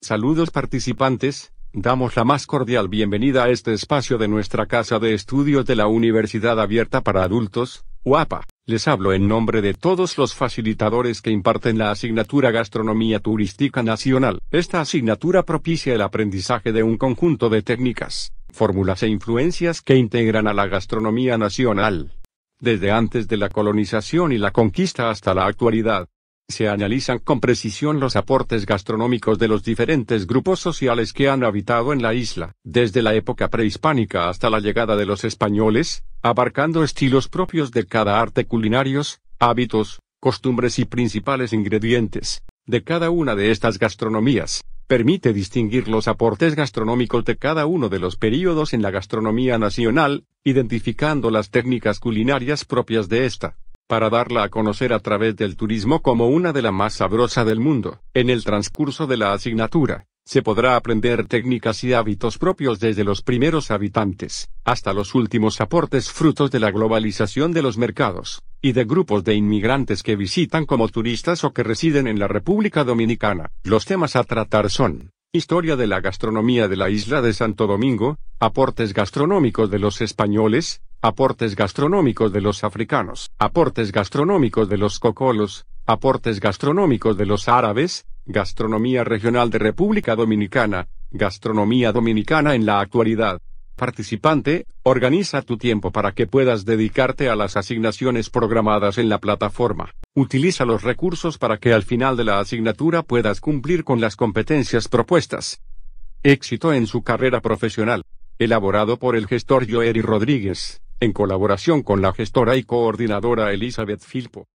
Saludos participantes, damos la más cordial bienvenida a este espacio de nuestra Casa de Estudios de la Universidad Abierta para Adultos, UAPA. Les hablo en nombre de todos los facilitadores que imparten la asignatura Gastronomía Turística Nacional. Esta asignatura propicia el aprendizaje de un conjunto de técnicas, fórmulas e influencias que integran a la gastronomía nacional. Desde antes de la colonización y la conquista hasta la actualidad, se analizan con precisión los aportes gastronómicos de los diferentes grupos sociales que han habitado en la isla, desde la época prehispánica hasta la llegada de los españoles, abarcando estilos propios de cada arte culinarios, hábitos, costumbres y principales ingredientes de cada una de estas gastronomías permite distinguir los aportes gastronómicos de cada uno de los períodos en la gastronomía nacional, identificando las técnicas culinarias propias de esta para darla a conocer a través del turismo como una de las más sabrosas del mundo. En el transcurso de la asignatura, se podrá aprender técnicas y hábitos propios desde los primeros habitantes, hasta los últimos aportes frutos de la globalización de los mercados, y de grupos de inmigrantes que visitan como turistas o que residen en la República Dominicana. Los temas a tratar son, historia de la gastronomía de la isla de Santo Domingo, aportes gastronómicos de los españoles, Aportes gastronómicos de los africanos. Aportes gastronómicos de los cocolos. Aportes gastronómicos de los árabes. Gastronomía regional de República Dominicana. Gastronomía dominicana en la actualidad. Participante, organiza tu tiempo para que puedas dedicarte a las asignaciones programadas en la plataforma. Utiliza los recursos para que al final de la asignatura puedas cumplir con las competencias propuestas. Éxito en su carrera profesional. Elaborado por el gestor Joeri Rodríguez en colaboración con la gestora y coordinadora Elizabeth Filpo.